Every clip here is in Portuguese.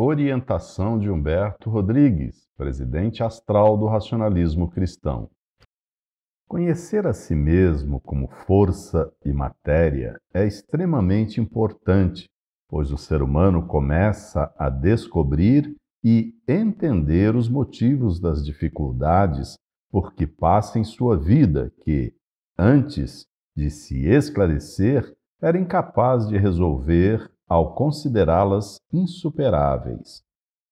Orientação de Humberto Rodrigues, presidente astral do racionalismo cristão. Conhecer a si mesmo como força e matéria é extremamente importante, pois o ser humano começa a descobrir e entender os motivos das dificuldades por que passa em sua vida, que, antes de se esclarecer, era incapaz de resolver ao considerá-las insuperáveis.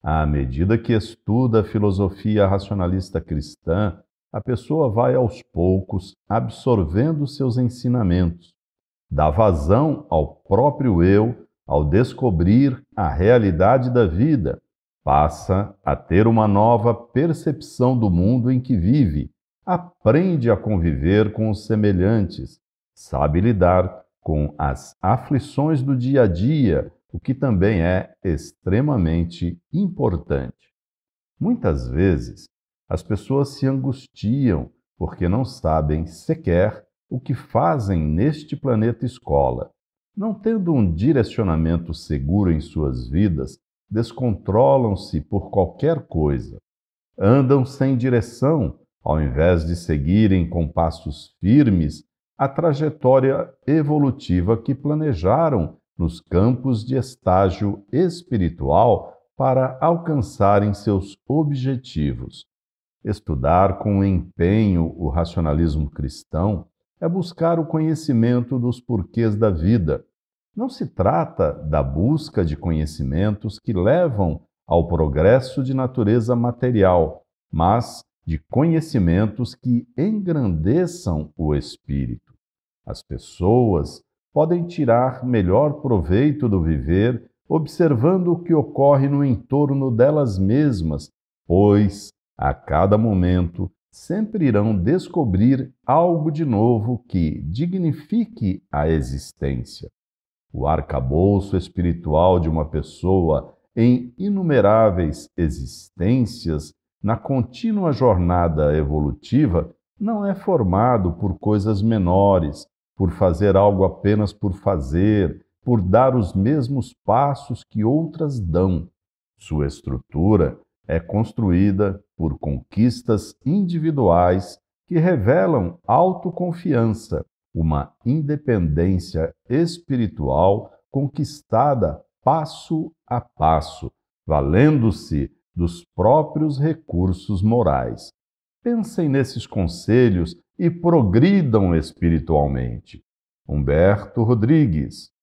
À medida que estuda a filosofia racionalista cristã, a pessoa vai aos poucos absorvendo seus ensinamentos, dá vazão ao próprio eu ao descobrir a realidade da vida, passa a ter uma nova percepção do mundo em que vive, aprende a conviver com os semelhantes, sabe lidar com as aflições do dia a dia, o que também é extremamente importante. Muitas vezes, as pessoas se angustiam porque não sabem sequer o que fazem neste planeta escola. Não tendo um direcionamento seguro em suas vidas, descontrolam-se por qualquer coisa. Andam sem direção, ao invés de seguirem com passos firmes a trajetória evolutiva que planejaram nos campos de estágio espiritual para alcançarem seus objetivos. Estudar com empenho o racionalismo cristão é buscar o conhecimento dos porquês da vida. Não se trata da busca de conhecimentos que levam ao progresso de natureza material, mas de conhecimentos que engrandeçam o espírito. As pessoas podem tirar melhor proveito do viver observando o que ocorre no entorno delas mesmas, pois, a cada momento, sempre irão descobrir algo de novo que dignifique a existência. O arcabouço espiritual de uma pessoa em inumeráveis existências na contínua jornada evolutiva não é formado por coisas menores, por fazer algo apenas por fazer, por dar os mesmos passos que outras dão. Sua estrutura é construída por conquistas individuais que revelam autoconfiança, uma independência espiritual conquistada passo a passo, valendo-se dos próprios recursos morais. Pensem nesses conselhos e progridam espiritualmente. Humberto Rodrigues